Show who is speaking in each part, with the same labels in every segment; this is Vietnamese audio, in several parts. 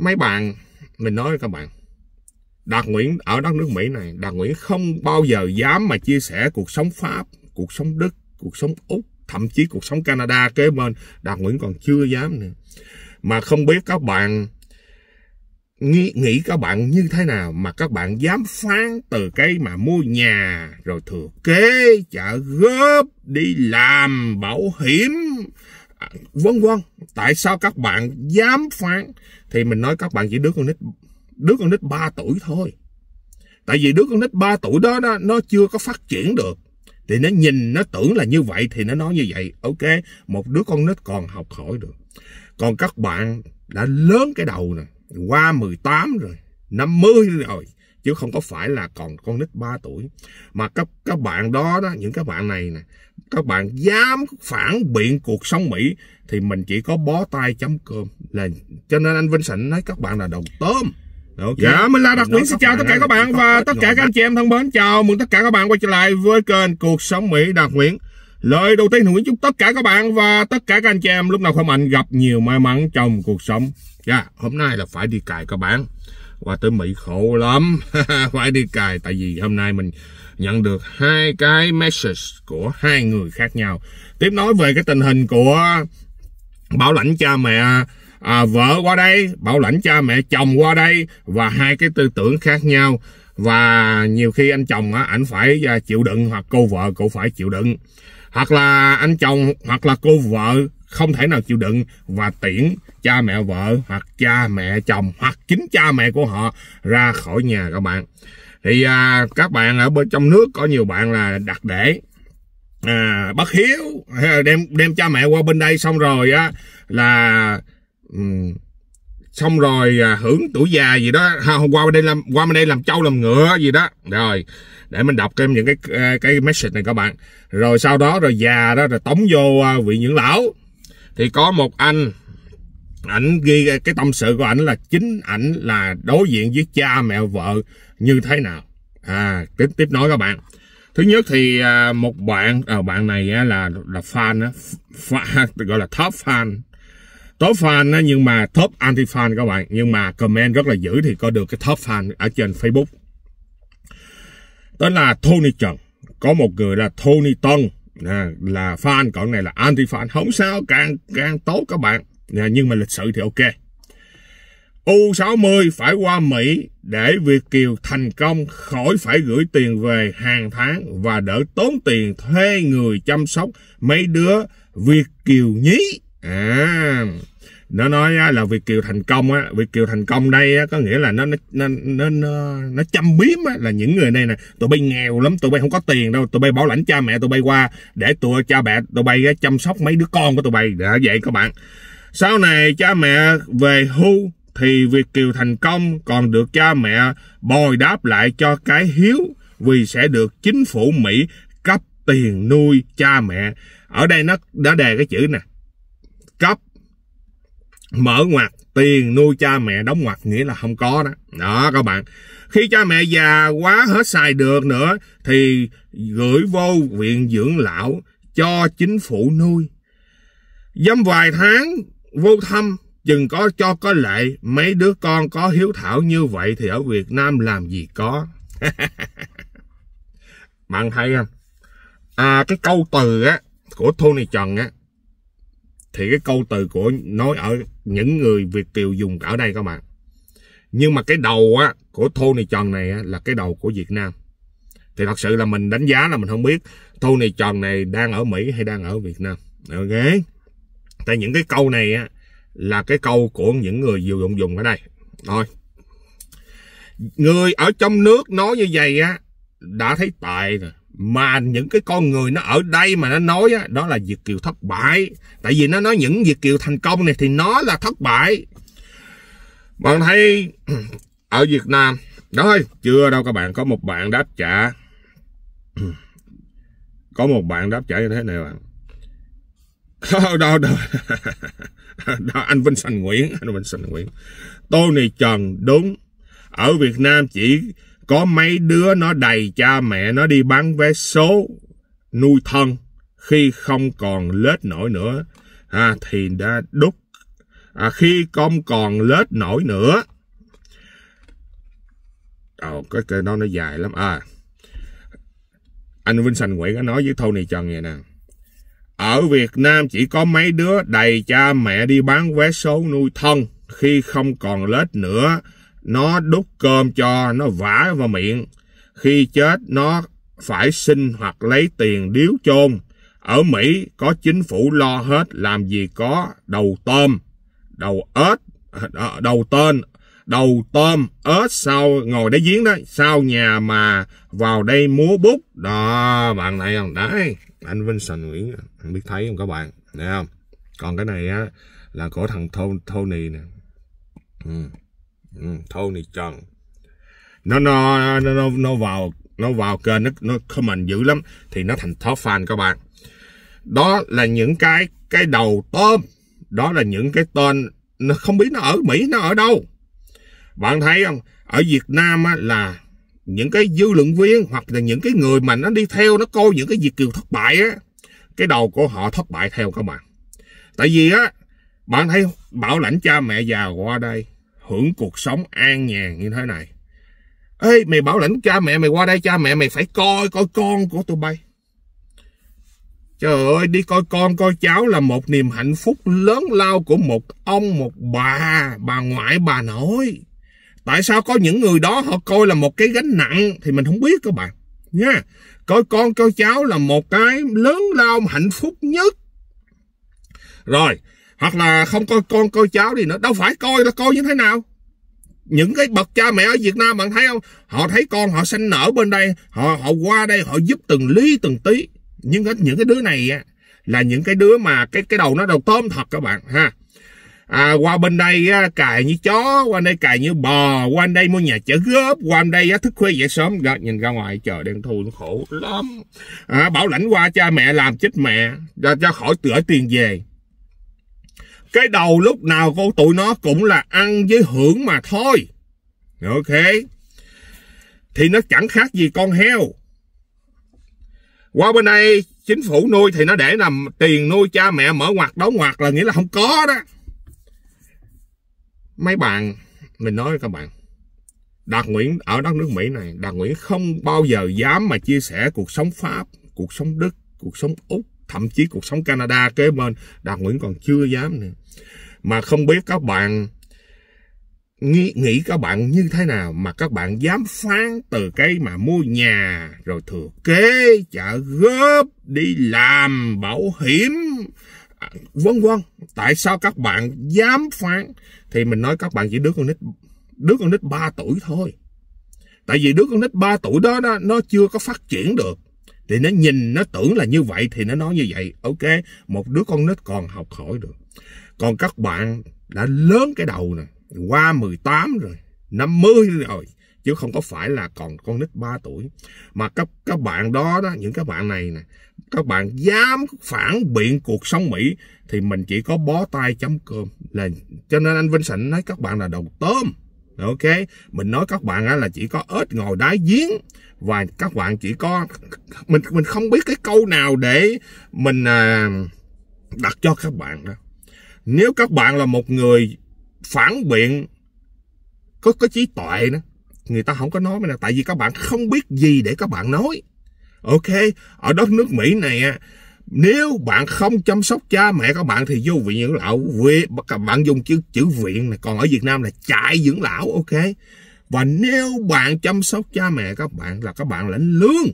Speaker 1: mấy bạn mình nói với các bạn Đạt Nguyễn ở đất nước Mỹ này Đạt Nguyễn không bao giờ dám mà chia sẻ cuộc sống Pháp cuộc sống Đức cuộc sống Úc thậm chí cuộc sống Canada kế bên Đạt Nguyễn còn chưa dám nữa mà không biết các bạn nghĩ, nghĩ các bạn như thế nào mà các bạn dám phán từ cái mà mua nhà rồi thừa kế trả góp đi làm bảo hiểm à, vân vân tại sao các bạn dám phán thì mình nói các bạn chỉ đứa con nít đứa con nít 3 tuổi thôi tại vì đứa con nít 3 tuổi đó nó, nó chưa có phát triển được thì nó nhìn nó tưởng là như vậy thì nó nói như vậy ok một đứa con nít còn học hỏi được còn các bạn đã lớn cái đầu nè qua 18 rồi 50 rồi chứ không có phải là còn con nít 3 tuổi mà các các bạn đó đó những các bạn này nè các bạn dám phản biện cuộc sống Mỹ thì mình chỉ có bó tay chấm cơm là cho nên anh Vinh Sảnh nói các bạn là đầu tôm Okay. Dạ, mình là Đặc Nguyễn xin chào tất cả các bạn và tất cả các anh chị em thân mến. Chào mừng tất cả các bạn quay trở lại với kênh Cuộc Sống Mỹ Đạt Nguyễn. Lời đầu tiên Nguyễn chúc tất cả các bạn và tất cả các anh chị em lúc nào khỏe mạnh gặp nhiều may mắn trong cuộc sống. Dạ, hôm nay là phải đi cài các bạn qua tới Mỹ khổ lắm phải đi cài tại vì hôm nay mình nhận được hai cái message của hai người khác nhau tiếp nói về cái tình hình của bảo lãnh cha mẹ à, vợ qua đây bảo lãnh cha mẹ chồng qua đây và hai cái tư tưởng khác nhau và nhiều khi anh chồng á ảnh phải à, chịu đựng hoặc cô vợ cũng phải chịu đựng hoặc là anh chồng hoặc là cô vợ không thể nào chịu đựng và tiễn cha mẹ vợ hoặc cha mẹ chồng hoặc chính cha mẹ của họ ra khỏi nhà các bạn thì à, các bạn ở bên trong nước có nhiều bạn là đặt để à, bất hiếu đem đem cha mẹ qua bên đây xong rồi á là um, xong rồi à, hưởng tuổi già gì đó ha, qua bên đây làm qua bên đây làm trâu làm ngựa gì đó rồi để mình đọc thêm những cái cái message này các bạn rồi sau đó rồi già đó rồi tống vô à, vị những lão thì có một anh ảnh ghi cái tâm sự của ảnh là chính ảnh là đối diện với cha mẹ vợ như thế nào à tiếp tiếp nói các bạn thứ nhất thì à, một bạn à, bạn này là là fan, fan gọi là top fan top fan nhưng mà top anti fan các bạn nhưng mà comment rất là dữ thì có được cái top fan ở trên facebook tên là Tony Trần có một người là Tony Tân là fan còn này là anti fan không sao càng càng tốt các bạn nhưng mà lịch sự thì ok U60 phải qua Mỹ để Việt Kiều thành công khỏi phải gửi tiền về hàng tháng và đỡ tốn tiền thuê người chăm sóc mấy đứa Việt Kiều nhí. À, nó nói á, là Việt kiều thành công á Việt kiều thành công đây á, có nghĩa là nó nó nó nó nó, chăm biếm á, là những người này nè tụi bay nghèo lắm tụi bay không có tiền đâu tụi bay bảo lãnh cha mẹ tụi bay qua để tụi cha mẹ tụi bay á, chăm sóc mấy đứa con của tụi bay đã vậy các bạn sau này cha mẹ về hưu thì Việt kiều thành công còn được cha mẹ bồi đáp lại cho cái hiếu vì sẽ được chính phủ Mỹ cấp tiền nuôi cha mẹ ở đây nó đã đề cái chữ nè cấp mở ngoặt tiền nuôi cha mẹ đóng ngoặt nghĩa là không có đó đó các bạn khi cha mẹ già quá hết xài được nữa thì gửi vô viện dưỡng lão cho chính phủ nuôi dăm vài tháng vô thăm chừng có cho có lệ mấy đứa con có hiếu thảo như vậy thì ở việt nam làm gì có bạn thấy không à cái câu từ á của tony trần á thì cái câu từ của nói ở những người Việt kiều dùng ở đây các bạn nhưng mà cái đầu á của Tony Trần này á, là cái đầu của Việt Nam thì thật sự là mình đánh giá là mình không biết Tony Trần này đang ở Mỹ hay đang ở Việt Nam ok tại những cái câu này á là cái câu của những người dùng dùng dùng ở đây thôi người ở trong nước nói như vậy á đã thấy tệ rồi mà những cái con người nó ở đây mà nó nói á, đó là Việt Kiều thất bại. Tại vì nó nói những Việt Kiều thành công này thì nó là thất bại. Bạn thấy ở Việt Nam, đó thôi, chưa đâu các bạn, có một bạn đáp trả. Có một bạn đáp trả như thế này bạn. Đâu, đâu, đâu. đó, anh Vinh Sành Nguyễn, anh Vinh Sành Nguyễn. Tôi này trần đúng, ở Việt Nam chỉ có mấy đứa nó đầy cha mẹ nó đi bán vé số, nuôi thân khi không còn lết nổi nữa. À, thì đã đúc à, khi không còn lết nổi nữa. Ồ, cái cái đó nó dài lắm. À, anh Vinh Sành Nguyễn có nói với Tony Trần vậy nè. Ở Việt Nam chỉ có mấy đứa đầy cha mẹ đi bán vé số nuôi thân khi không còn lết nữa nó đút cơm cho, nó vả vào miệng. Khi chết, nó phải xin hoặc lấy tiền điếu chôn. Ở Mỹ có chính phủ lo hết, làm gì có đầu tôm, đầu ếch, ờ, đầu tên, đầu tôm, ếch sau ngồi đáy giếng đó, sau nhà mà vào đây múa bút. Đó, bạn này không? Đấy, anh Vincent Nguyễn, anh biết thấy không các bạn? Thấy không? Còn cái này á, là của thằng Thô, Thô Nì nè. Ừ ừ, Tony Trần nó nó nó nó vào nó vào kênh nó nó comment dữ lắm thì nó thành top fan các bạn đó là những cái cái đầu tôm đó là những cái tên nó không biết nó ở mỹ nó ở đâu bạn thấy không ở việt nam á, là những cái dư luận viên hoặc là những cái người mà nó đi theo nó coi những cái việt kiều thất bại á cái đầu của họ thất bại theo các bạn tại vì á bạn thấy bảo lãnh cha mẹ già qua đây hưởng cuộc sống an nhàn như thế này ê mày bảo lãnh cha mẹ mày qua đây cha mẹ mày phải coi coi con của tụi bay trời ơi đi coi con coi cháu là một niềm hạnh phúc lớn lao của một ông một bà bà ngoại bà nội tại sao có những người đó họ coi là một cái gánh nặng thì mình không biết các bạn nha coi con coi cháu là một cái lớn lao hạnh phúc nhất rồi hoặc là không coi con coi cháu đi nữa đâu phải coi là coi như thế nào những cái bậc cha mẹ ở Việt Nam bạn thấy không họ thấy con họ sanh nở bên đây họ họ qua đây họ giúp từng lý từng tí nhưng những cái đứa này là những cái đứa mà cái cái đầu nó đầu tôm thật các bạn ha à, qua bên đây á, cài như chó qua đây cài như bò qua đây mua nhà chở góp qua đây á, thức khuya dậy sớm đó, nhìn ra ngoài chờ đen thui khổ lắm à, bảo lãnh qua cha mẹ làm chết mẹ ra cho khỏi tựa tiền về cái đầu lúc nào của tụi nó cũng là ăn với hưởng mà thôi. Ok. Thì nó chẳng khác gì con heo. Qua bên đây chính phủ nuôi thì nó để làm tiền nuôi cha mẹ mở ngoặt đóng ngoặt là nghĩa là không có đó. Mấy bạn, mình nói với các bạn. Đạt Nguyễn ở đất nước Mỹ này, Đạt Nguyễn không bao giờ dám mà chia sẻ cuộc sống Pháp, cuộc sống Đức, cuộc sống Úc, thậm chí cuộc sống Canada kế bên Đạt Nguyễn còn chưa dám nữa mà không biết các bạn nghĩ, nghĩ các bạn như thế nào mà các bạn dám phán từ cái mà mua nhà rồi thừa kế trả góp đi làm bảo hiểm à, vân vân tại sao các bạn dám phán thì mình nói các bạn chỉ đứa con nít đứa con nít 3 tuổi thôi tại vì đứa con nít 3 tuổi đó nó, nó chưa có phát triển được thì nó nhìn nó tưởng là như vậy thì nó nói như vậy ok một đứa con nít còn học hỏi được còn các bạn đã lớn cái đầu nè qua 18 rồi 50 rồi chứ không có phải là còn con nít 3 tuổi mà các các bạn đó đó những các bạn này nè các bạn dám phản biện cuộc sống Mỹ thì mình chỉ có bó tay chấm cơm là cho nên anh Vinh Sảnh nói các bạn là đầu tôm ok mình nói các bạn là chỉ có ếch ngồi đáy giếng và các bạn chỉ có mình mình không biết cái câu nào để mình à, đặt cho các bạn đó nếu các bạn là một người phản biện có có trí tuệ nữa người ta không có nói là tại vì các bạn không biết gì để các bạn nói ok ở đất nước mỹ này nếu bạn không chăm sóc cha mẹ các bạn thì vô viện dưỡng lão. Viện, các bạn dùng chữ chữ viện này còn ở Việt Nam là chạy dưỡng lão ok. Và nếu bạn chăm sóc cha mẹ các bạn là các bạn lãnh lương.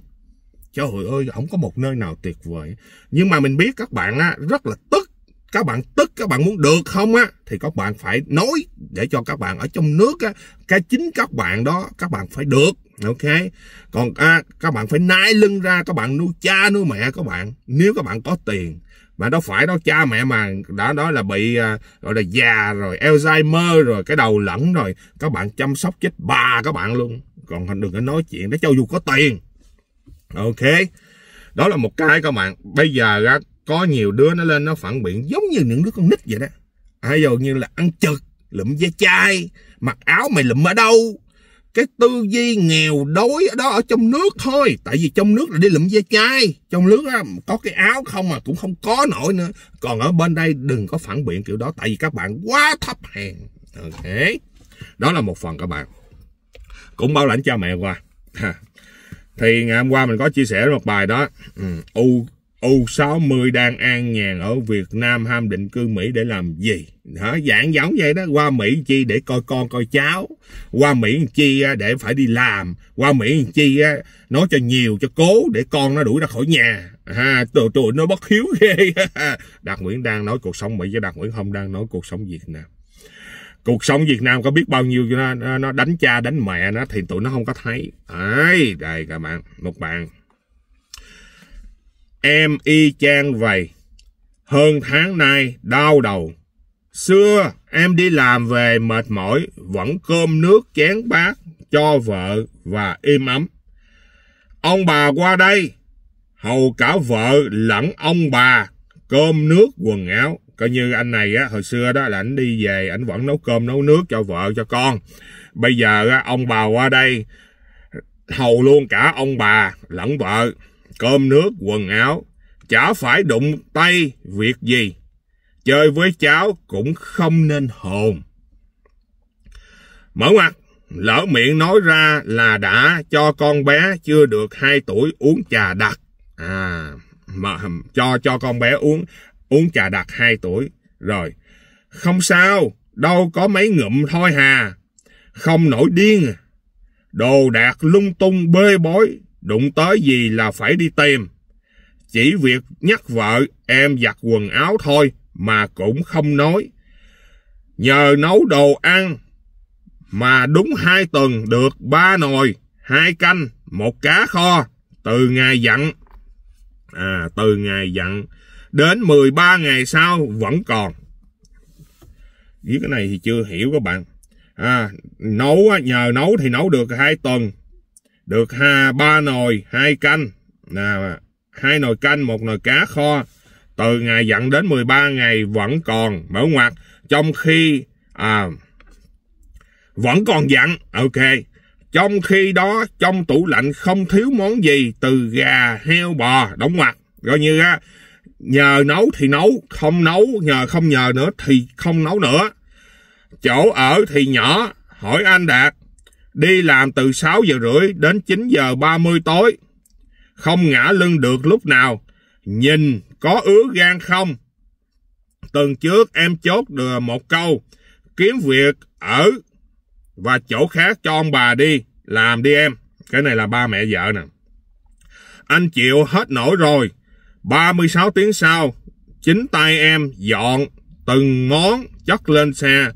Speaker 1: Trời ơi, không có một nơi nào tuyệt vời. Nhưng mà mình biết các bạn á, rất là tức. Các bạn tức, các bạn muốn được không á, thì các bạn phải nói để cho các bạn ở trong nước á, cái chính các bạn đó, các bạn phải được ok còn à, các bạn phải nai lưng ra các bạn nuôi cha nuôi mẹ các bạn nếu các bạn có tiền mà đâu phải đó cha mẹ mà đã nói là bị à, gọi là già rồi Alzheimer rồi cái đầu lẫn rồi các bạn chăm sóc chết bà các bạn luôn còn đừng có nói chuyện đó cho dù có tiền ok đó là một cái các bạn bây giờ á, có nhiều đứa nó lên nó phản biện giống như những đứa con nít vậy đó hay à, dụ như là ăn chực lụm da chai mặc áo mày lụm ở đâu cái tư duy nghèo đói ở đó ở trong nước thôi tại vì trong nước là đi lụm ve chai trong nước á, có cái áo không mà cũng không có nổi nữa còn ở bên đây đừng có phản biện kiểu đó tại vì các bạn quá thấp hèn ok đó là một phần các bạn cũng bảo lãnh cha mẹ qua thì ngày hôm qua mình có chia sẻ một bài đó ừ, u U60 đang an nhàn ở Việt Nam ham định cư Mỹ để làm gì? Hả? Dạng giống vậy đó, qua Mỹ chi để coi con coi cháu, qua Mỹ chi để phải đi làm, qua Mỹ chi nói cho nhiều cho cố để con nó đuổi ra khỏi nhà. À, tụi tụi nó bất hiếu ghê. Đạt Nguyễn đang nói cuộc sống Mỹ với Đạt Nguyễn không đang nói cuộc sống Việt Nam cuộc sống Việt Nam có biết bao nhiêu nó, nó đánh cha đánh mẹ nó thì tụi nó không có thấy ấy đây các bạn một bạn Em y chang vậy. Hơn tháng nay đau đầu. Xưa em đi làm về mệt mỏi, vẫn cơm nước chén bát cho vợ và im ấm. Ông bà qua đây, hầu cả vợ lẫn ông bà, cơm nước quần áo. Coi như anh này á, hồi xưa đó là anh đi về, anh vẫn nấu cơm nấu nước cho vợ cho con. Bây giờ á, ông bà qua đây, hầu luôn cả ông bà lẫn vợ cơm nước, quần áo, chả phải đụng tay việc gì. Chơi với cháu cũng không nên hồn. Mở ngoặt, lỡ miệng nói ra là đã cho con bé chưa được 2 tuổi uống trà đặc. À, mà cho cho con bé uống uống trà đặc 2 tuổi. Rồi, không sao, đâu có mấy ngụm thôi hà. Không nổi điên à đồ đạc lung tung bê bối, Đụng tới gì là phải đi tìm. Chỉ việc nhắc vợ em giặt quần áo thôi mà cũng không nói. Nhờ nấu đồ ăn mà đúng hai tuần được ba nồi, hai canh, một cá kho từ ngày dặn. À, từ ngày dặn đến 13 ngày sau vẫn còn. viết cái này thì chưa hiểu các bạn. À, nấu nhờ nấu thì nấu được hai tuần được ha ba nồi hai canh là hai nồi canh một nồi cá kho từ ngày dặn đến 13 ngày vẫn còn mở ngoặt trong khi à, vẫn còn dặn ok trong khi đó trong tủ lạnh không thiếu món gì từ gà heo bò đóng ngoặt coi như á nhờ nấu thì nấu không nấu nhờ không nhờ nữa thì không nấu nữa chỗ ở thì nhỏ hỏi anh đạt đi làm từ 6 giờ rưỡi đến 9 giờ 30 tối. Không ngã lưng được lúc nào, nhìn có ứa gan không? Tuần trước em chốt được một câu, kiếm việc ở và chỗ khác cho ông bà đi, làm đi em. Cái này là ba mẹ vợ nè. Anh chịu hết nổi rồi. 36 tiếng sau, chính tay em dọn từng món chất lên xe,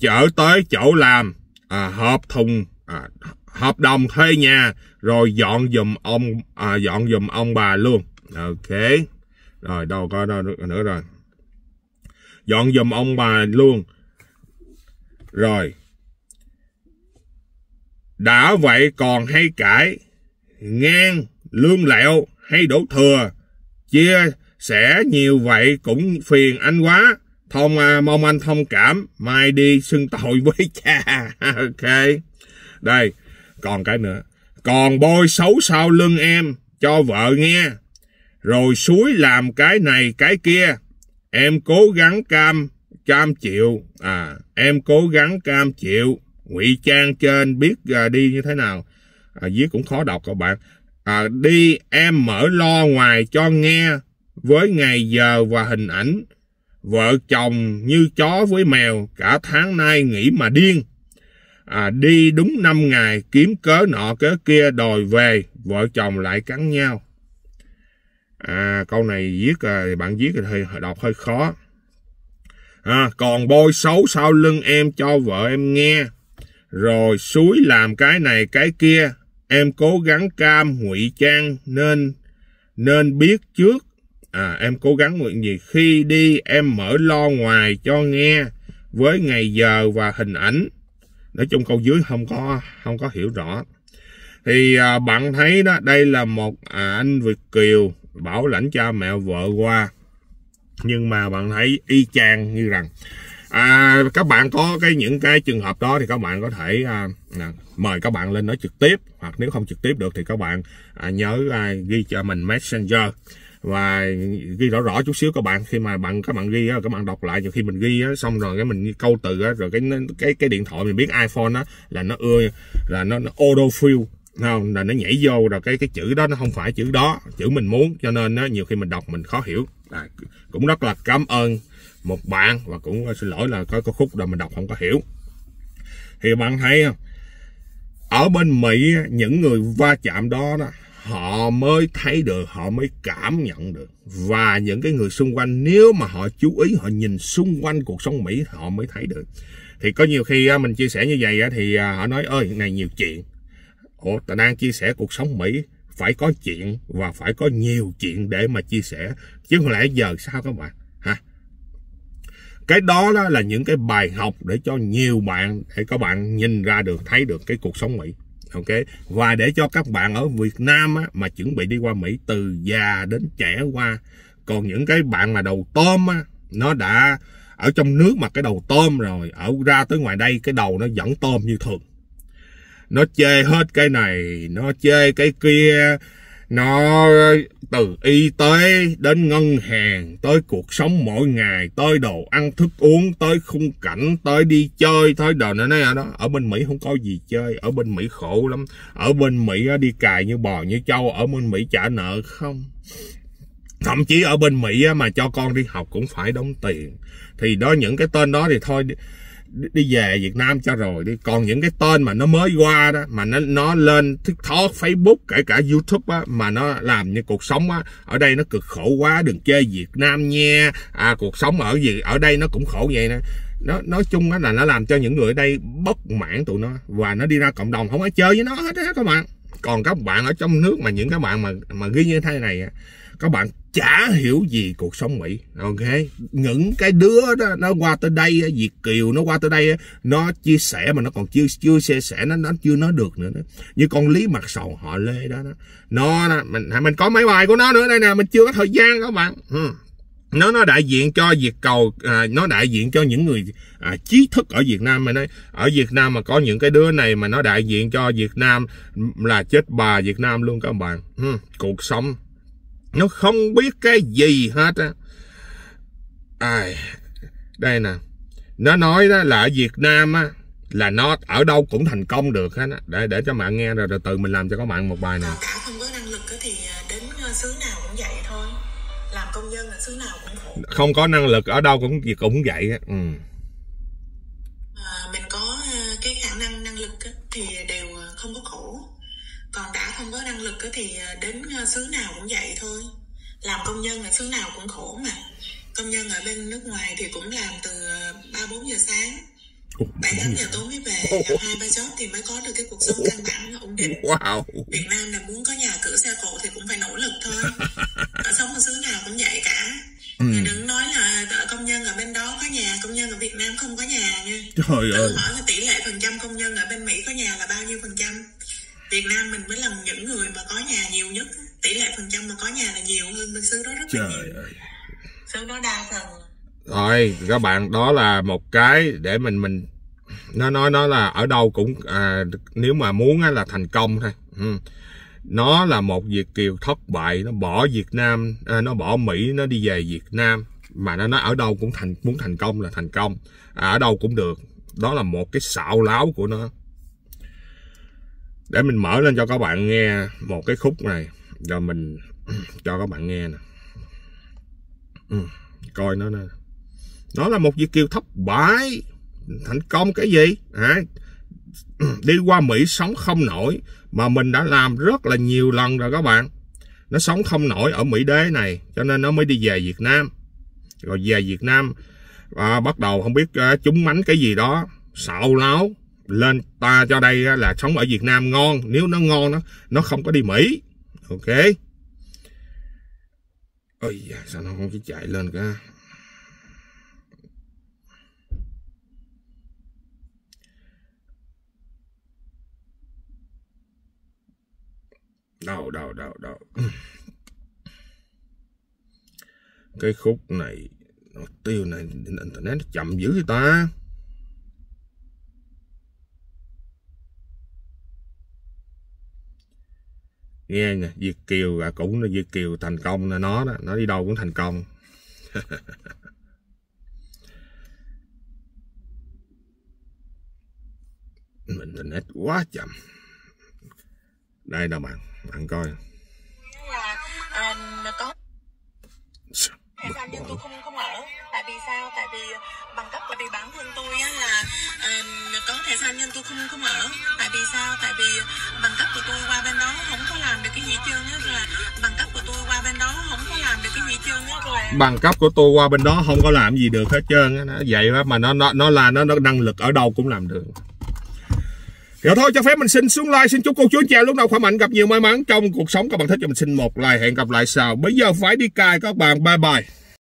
Speaker 1: chở tới chỗ làm, à, hộp thùng à, hợp đồng thuê nhà rồi dọn dùm ông à, dọn dùm ông bà luôn ok rồi đâu có đâu nữa rồi dọn dùm ông bà luôn rồi đã vậy còn hay cãi ngang lương lẹo hay đổ thừa chia sẻ nhiều vậy cũng phiền anh quá thông à, mong anh thông cảm mai đi xưng tội với cha ok đây, còn cái nữa. Còn bôi xấu sau lưng em cho vợ nghe. Rồi suối làm cái này cái kia. Em cố gắng cam, cam chịu. À, em cố gắng cam chịu. ngụy trang trên biết à, đi như thế nào. À, viết cũng khó đọc các bạn. À, đi em mở lo ngoài cho nghe với ngày giờ và hình ảnh vợ chồng như chó với mèo cả tháng nay nghĩ mà điên à, đi đúng 5 ngày kiếm cớ nọ cớ kia đòi về, vợ chồng lại cắn nhau. À, câu này viết à, bạn viết thì đọc hơi khó. À, còn bôi xấu sau lưng em cho vợ em nghe, rồi suối làm cái này cái kia, em cố gắng cam ngụy trang nên nên biết trước. À, em cố gắng nguyện gì khi đi em mở lo ngoài cho nghe với ngày giờ và hình ảnh nói chung câu dưới không có không có hiểu rõ thì à, bạn thấy đó đây là một à, anh việt kiều bảo lãnh cha mẹ vợ qua nhưng mà bạn thấy y chang như rằng à, các bạn có cái những cái trường hợp đó thì các bạn có thể à, à, mời các bạn lên nói trực tiếp hoặc nếu không trực tiếp được thì các bạn à, nhớ à, ghi cho mình messenger và ghi rõ rõ chút xíu các bạn khi mà bạn các bạn ghi á, các bạn đọc lại nhiều khi mình ghi á, xong rồi cái mình câu từ á, rồi cái cái cái điện thoại mình biết iPhone á là nó ưa là nó, nó auto fill không là nó nhảy vô rồi cái cái chữ đó nó không phải chữ đó chữ mình muốn cho nên á, nhiều khi mình đọc mình khó hiểu à, cũng rất là cảm ơn một bạn và cũng à, xin lỗi là có có khúc là mình đọc không có hiểu thì bạn thấy không ở bên Mỹ những người va chạm đó, đó họ mới thấy được họ mới cảm nhận được và những cái người xung quanh nếu mà họ chú ý họ nhìn xung quanh cuộc sống mỹ họ mới thấy được thì có nhiều khi à, mình chia sẻ như vậy à, thì à, họ nói ơi này nhiều chuyện ủa ta đang chia sẻ cuộc sống mỹ phải có chuyện và phải có nhiều chuyện để mà chia sẻ chứ không lẽ giờ sao các bạn hả cái đó, đó là những cái bài học để cho nhiều bạn để các bạn nhìn ra được thấy được cái cuộc sống mỹ ok và để cho các bạn ở Việt Nam á, mà chuẩn bị đi qua Mỹ từ già đến trẻ qua còn những cái bạn mà đầu tôm á, nó đã ở trong nước mà cái đầu tôm rồi ở ra tới ngoài đây cái đầu nó vẫn tôm như thường nó chê hết cái này nó chê cái kia nó từ y tế đến ngân hàng tới cuộc sống mỗi ngày tới đồ ăn thức uống tới khung cảnh tới đi chơi tới đồ nữa nói đó ở bên mỹ không có gì chơi ở bên mỹ khổ lắm ở bên mỹ đi cài như bò như trâu ở bên mỹ trả nợ không thậm chí ở bên mỹ mà cho con đi học cũng phải đóng tiền thì đó những cái tên đó thì thôi đi về Việt Nam cho rồi đi còn những cái tên mà nó mới qua đó mà nó nó lên TikTok Facebook kể cả YouTube á, mà nó làm như cuộc sống á, ở đây nó cực khổ quá đừng chơi Việt Nam nha à cuộc sống ở gì ở đây nó cũng khổ vậy nè nó nói chung á là nó làm cho những người ở đây bất mãn tụi nó và nó đi ra cộng đồng không ai chơi với nó hết á các bạn còn các bạn ở trong nước mà những các bạn mà mà ghi như thế này các bạn chả hiểu gì cuộc sống mỹ ok những cái đứa đó nó qua tới đây việt kiều nó qua tới đây nó chia sẻ mà nó còn chưa chưa chia sẻ nó nó chưa nói được nữa đó. như con lý mặt sầu họ lê đó, đó. nó mình mình có mấy bài của nó nữa đây nè mình chưa có thời gian các bạn ừ. nó nó đại diện cho việt cầu à, nó đại diện cho những người à, trí thức ở việt nam mà nói ở việt nam mà có những cái đứa này mà nó đại diện cho việt nam là chết bà việt nam luôn các bạn ừ. cuộc sống nó không biết cái gì hết á ai đây nè nó nói đó là ở việt nam á là nó ở đâu cũng thành công được hết á để để cho bạn nghe rồi, rồi từ mình làm cho các bạn một bài nè cả không có năng lực thì à, đến à, xứ nào cũng vậy thôi làm công nhân là xứ nào cũng khổ không có năng lực ở đâu cũng cũng vậy á ừ. thì à, đến à, xứ nào cũng vậy thôi làm công nhân ở xứ nào cũng khổ mà công nhân ở bên nước ngoài thì cũng làm từ à, ba bốn giờ sáng bảy tám giờ tối mới về làm hai ba chót thì mới có được cái cuộc sống căn bản ổn định wow. Việt Nam là muốn có nhà cửa xe cộ thì cũng phải nỗ lực thôi ở sống ở xứ nào cũng vậy cả ừ. đừng nói là công nhân ở bên đó có nhà công nhân ở Việt Nam không có nhà nha Trời ơi. hỏi là tỷ lệ phần trăm công Việt Nam mình mới là những người mà có nhà nhiều nhất tỷ lệ phần trăm mà có nhà là nhiều hơn bên xứ đó rất Trời là nhiều ơi. xứ đó đa phần rồi các bạn đó là một cái để mình mình nó nói nó là ở đâu cũng à, nếu mà muốn á, là thành công thôi ừ. nó là một việt kiều thất bại nó bỏ việt nam à, nó bỏ mỹ nó đi về việt nam mà nó nói ở đâu cũng thành muốn thành công là thành công à, ở đâu cũng được đó là một cái xạo láo của nó để mình mở lên cho các bạn nghe một cái khúc này rồi mình cho các bạn nghe nè ừ, coi nó nè nó là một việt kiều thất bại thành công cái gì hả đi qua mỹ sống không nổi mà mình đã làm rất là nhiều lần rồi các bạn nó sống không nổi ở mỹ đế này cho nên nó mới đi về việt nam rồi về việt nam và bắt đầu không biết à, chúng mánh cái gì đó xạo láo lên ta cho đây là sống ở Việt Nam ngon nếu nó ngon nó nó không có đi Mỹ ok ôi da, sao nó không cứ chạy lên cả đâu đâu đâu đâu cái khúc này tiêu này internet chậm dữ vậy ta nghe nè Việt Kiều gà cũng nó Việt Kiều thành công là nó đó nó đi đâu cũng thành công mình internet quá chậm đây đâu bạn bạn coi là, à, có... Bực, tôi không, không ở vì sao tại vì bằng cấp tại vì bản thân tôi á, là um, có thể sao nhưng tôi không không ở tại vì sao tại vì bằng cấp của tôi qua bên đó không có làm được cái gì trơn á là bằng cấp của tôi qua bên đó không có làm được cái gì trơn á rồi bằng cấp của tôi qua bên đó không có làm gì được hết trơn á nó vậy đó mà nó nó nó là nó nó năng lực ở đâu cũng làm được rồi thôi cho phép mình xin xuống like xin chúc cô chú anh chị lúc nào khỏe mạnh gặp nhiều may mắn trong cuộc sống các bạn thích cho mình xin một like hẹn gặp lại sau bây giờ phải đi cài các bạn bye bye